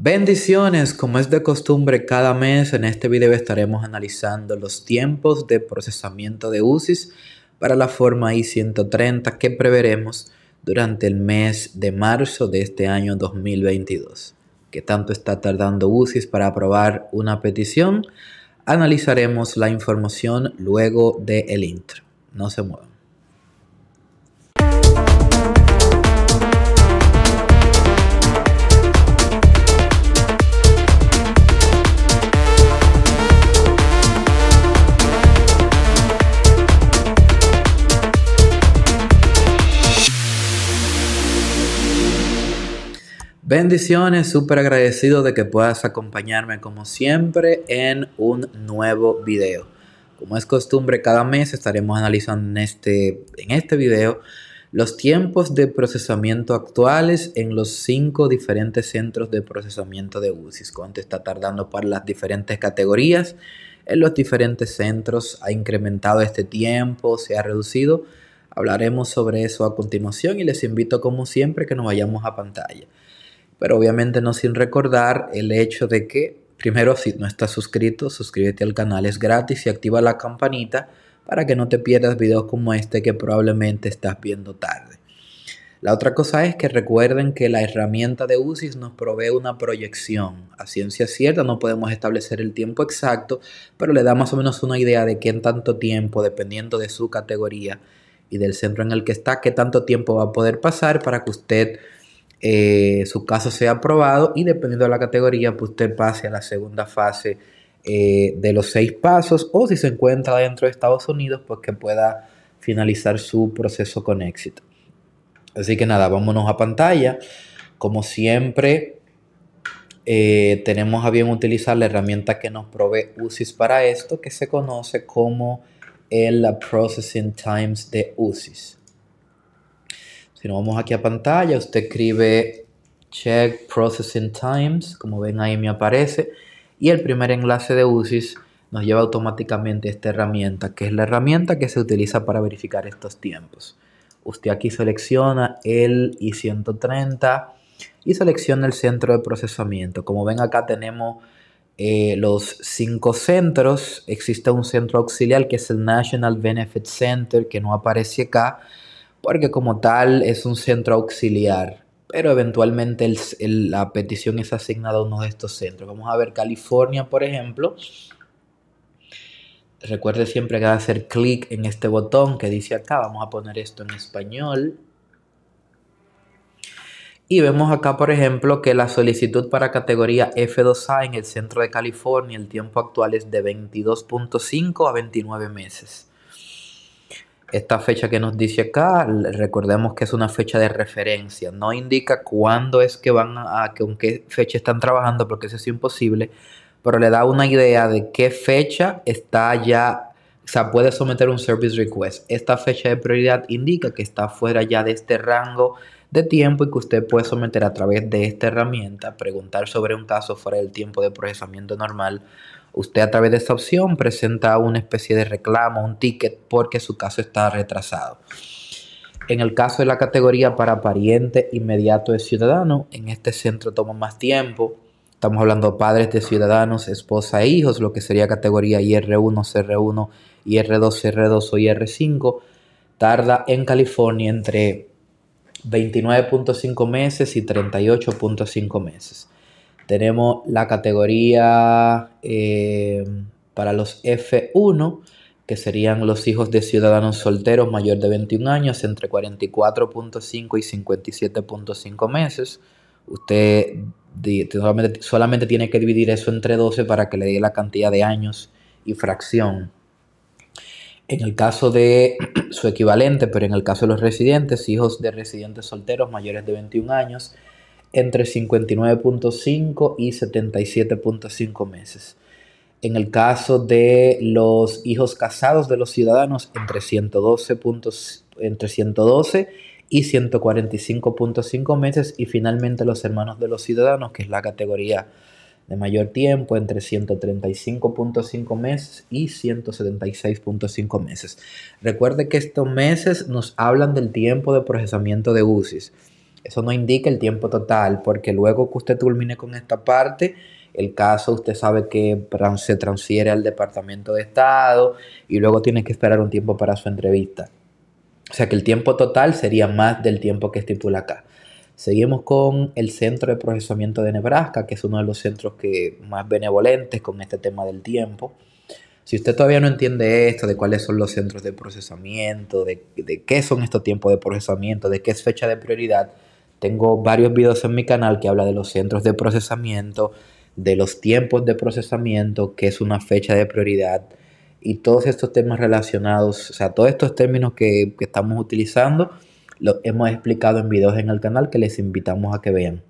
Bendiciones, como es de costumbre cada mes, en este video estaremos analizando los tiempos de procesamiento de UCIs para la forma I-130 que preveremos durante el mes de marzo de este año 2022. ¿Qué tanto está tardando UCIs para aprobar una petición? Analizaremos la información luego del el intro. No se muevan. Bendiciones, súper agradecido de que puedas acompañarme como siempre en un nuevo video. Como es costumbre, cada mes estaremos analizando en este, en este video los tiempos de procesamiento actuales en los cinco diferentes centros de procesamiento de UCIS. Cuánto está tardando para las diferentes categorías en los diferentes centros. ¿Ha incrementado este tiempo? ¿Se ha reducido? Hablaremos sobre eso a continuación y les invito como siempre que nos vayamos a pantalla pero obviamente no sin recordar el hecho de que, primero, si no estás suscrito, suscríbete al canal, es gratis y activa la campanita para que no te pierdas videos como este que probablemente estás viendo tarde. La otra cosa es que recuerden que la herramienta de UCIS nos provee una proyección. A ciencia cierta no podemos establecer el tiempo exacto, pero le da más o menos una idea de qué en tanto tiempo, dependiendo de su categoría y del centro en el que está, qué tanto tiempo va a poder pasar para que usted eh, su caso sea aprobado y dependiendo de la categoría, pues usted pase a la segunda fase eh, de los seis pasos o si se encuentra dentro de Estados Unidos, pues que pueda finalizar su proceso con éxito. Así que nada, vámonos a pantalla. Como siempre, eh, tenemos a bien utilizar la herramienta que nos provee UCIS para esto, que se conoce como el Processing Times de UCIS. Si nos vamos aquí a pantalla, usted escribe check processing times, como ven ahí me aparece, y el primer enlace de UCIS nos lleva automáticamente a esta herramienta, que es la herramienta que se utiliza para verificar estos tiempos. Usted aquí selecciona el I130 y selecciona el centro de procesamiento. Como ven acá tenemos eh, los cinco centros. Existe un centro auxiliar que es el National Benefit Center, que no aparece acá porque como tal es un centro auxiliar, pero eventualmente la petición es asignada a uno de estos centros. Vamos a ver California, por ejemplo. Recuerde siempre que va a hacer clic en este botón que dice acá, vamos a poner esto en español. Y vemos acá, por ejemplo, que la solicitud para categoría F2A en el centro de California, el tiempo actual es de 22.5 a 29 meses esta fecha que nos dice acá, recordemos que es una fecha de referencia, no indica cuándo es que van a, con qué fecha están trabajando, porque eso es imposible, pero le da una idea de qué fecha está ya, o sea, puede someter un service request. Esta fecha de prioridad indica que está fuera ya de este rango de tiempo y que usted puede someter a través de esta herramienta, preguntar sobre un caso fuera del tiempo de procesamiento normal Usted a través de esta opción presenta una especie de reclamo, un ticket, porque su caso está retrasado. En el caso de la categoría para pariente inmediato de ciudadano, en este centro toma más tiempo. Estamos hablando de padres de ciudadanos, esposa e hijos, lo que sería categoría IR1, CR1, IR2, CR2 o IR5. Tarda en California entre 29.5 meses y 38.5 meses. Tenemos la categoría eh, para los F1, que serían los hijos de ciudadanos solteros mayor de 21 años, entre 44.5 y 57.5 meses. Usted solamente tiene que dividir eso entre 12 para que le dé la cantidad de años y fracción. En el caso de su equivalente, pero en el caso de los residentes, hijos de residentes solteros mayores de 21 años, entre 59.5 y 77.5 meses. En el caso de los hijos casados de los ciudadanos, entre 112, entre 112 y 145.5 meses. Y finalmente los hermanos de los ciudadanos, que es la categoría de mayor tiempo, entre 135.5 meses y 176.5 meses. Recuerde que estos meses nos hablan del tiempo de procesamiento de UCIs. Eso no indica el tiempo total, porque luego que usted culmine con esta parte, el caso usted sabe que se transfiere al Departamento de Estado y luego tiene que esperar un tiempo para su entrevista. O sea que el tiempo total sería más del tiempo que estipula acá. Seguimos con el Centro de Procesamiento de Nebraska, que es uno de los centros que más benevolentes con este tema del tiempo. Si usted todavía no entiende esto, de cuáles son los centros de procesamiento, de, de qué son estos tiempos de procesamiento, de qué es fecha de prioridad, tengo varios videos en mi canal que habla de los centros de procesamiento, de los tiempos de procesamiento, que es una fecha de prioridad, y todos estos temas relacionados, o sea, todos estos términos que, estamos utilizando, los hemos explicado en videos en el canal que les invitamos a que vean.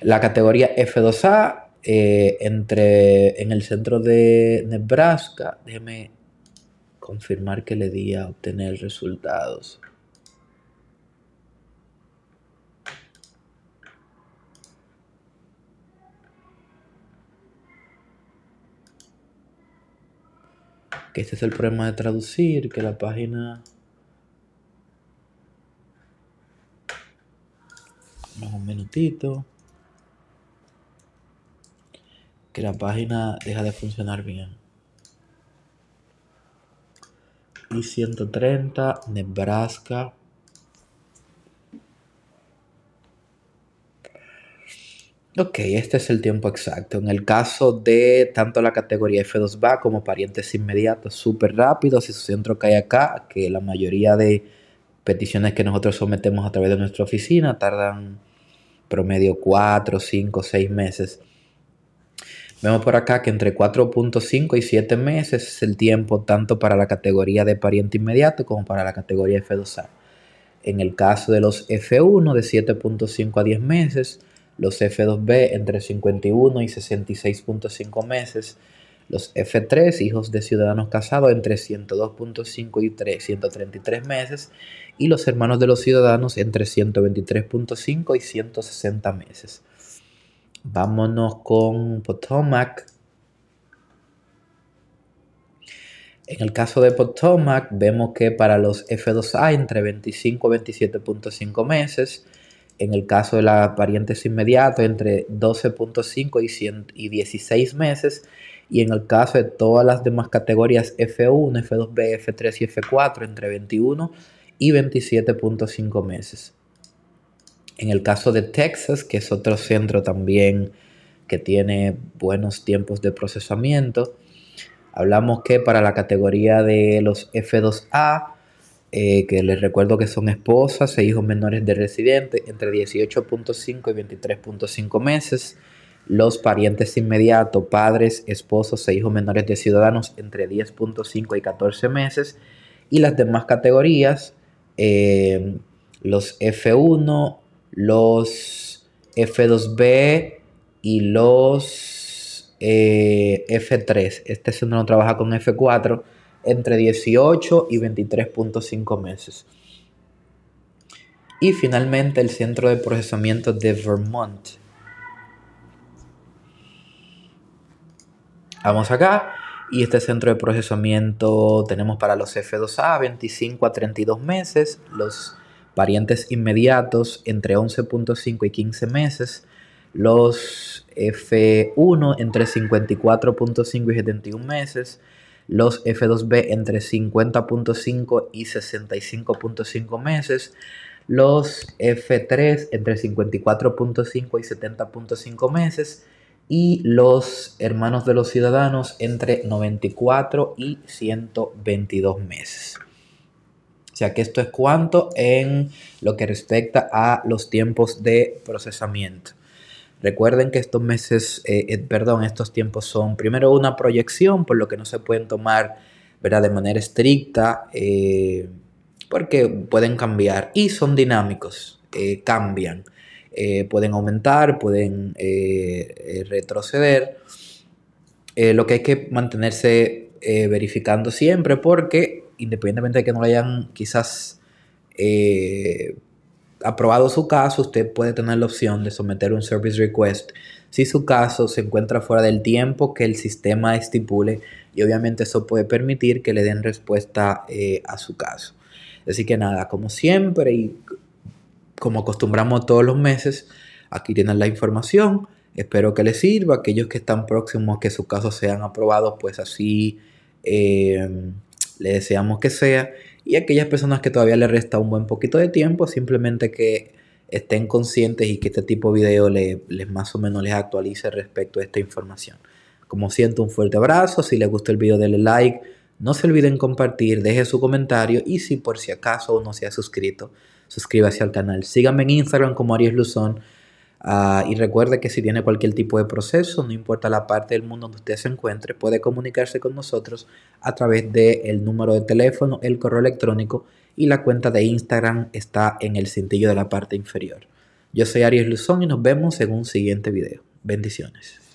La categoría F2A eh, entre, en el centro de Nebraska, déjeme confirmar que le di a obtener resultados. que este es el problema de traducir, que la página... un minutito. Que la página deja de funcionar bien. Y 130, Nebraska. Ok, este es el tiempo exacto. En el caso de tanto la categoría F2BA como parientes inmediatos, súper rápido, si su centro cae acá, que la mayoría de peticiones que nosotros sometemos a través de nuestra oficina tardan promedio 4, 5, 6 meses. Vemos por acá que entre 4.5 y 7 meses es el tiempo tanto para la categoría de pariente inmediato como para la categoría F2A. En el caso de los F1 de 7.5 a 10 meses, los F2B entre 51 y 66.5 meses, los F3, hijos de ciudadanos casados, entre 102.5 y 133 meses, y los hermanos de los ciudadanos entre 123.5 y 160 meses. Vámonos con Potomac. En el caso de Potomac, vemos que para los F2A entre 25 y 27.5 meses, en el caso de la parientes inmediato, entre 12.5 y, y 16 meses, y en el caso de todas las demás categorías F1, F2B, F3 y F4 entre 21 y 27.5 meses. En el caso de Texas, que es otro centro también que tiene buenos tiempos de procesamiento, hablamos que para la categoría de los F2A, eh, que les recuerdo que son esposas e hijos menores de residentes entre 18.5 y 23.5 meses, los parientes inmediatos, padres, esposos e hijos menores de ciudadanos entre 10.5 y 14 meses, y las demás categorías, eh, los F1, los F2B y los eh, F3. Este centro no trabaja con F4 entre 18 y 23.5 meses. Y finalmente el centro de procesamiento de Vermont. Vamos acá. Y este centro de procesamiento tenemos para los F2A 25 a 32 meses, los parientes inmediatos entre 11.5 y 15 meses, los F1 entre 54.5 y 71 meses, los F2B entre 50.5 y 65.5 meses, los F3 entre 54.5 y 70.5 meses y los hermanos de los ciudadanos entre 94 y 122 meses. O sea que esto es cuanto en lo que respecta a los tiempos de procesamiento. Recuerden que estos meses, eh, eh, perdón, estos tiempos son primero una proyección, por lo que no se pueden tomar ¿verdad? de manera estricta, eh, porque pueden cambiar y son dinámicos, cambian, pueden aumentar, pueden retroceder. lo que hay que mantenerse verificando siempre, porque independientemente de que no lo hayan quizás aprobado su caso, usted puede tener la opción de someter un service request si su caso se encuentra fuera del tiempo que el sistema estipule y obviamente eso puede permitir que le den respuesta eh, a su caso. Así que nada, como siempre y como acostumbramos todos los meses, aquí tienen la información. Espero que les sirva. Aquellos que están próximos a que su caso sean aprobados, pues así eh, le deseamos que sea. Y aquellas personas que todavía le resta un buen poquito de tiempo, simplemente que estén conscientes y que este tipo de video les, más o menos les actualice respecto a esta información. Como siento, un fuerte abrazo. Si les gustó el video, denle like. No se olviden compartir, deje su comentario y si por si acaso no se ha suscrito, suscríbase al canal. Síganme en Instagram como Aries Luzón. Ah, y recuerde que si tiene cualquier tipo de proceso, no importa la parte del mundo donde usted se encuentre, puede comunicarse con nosotros a través del número de teléfono, el correo electrónico y la cuenta de Instagram está en el cintillo de la parte inferior. Yo soy Aries Luzón y nos vemos en un siguiente video. Bendiciones.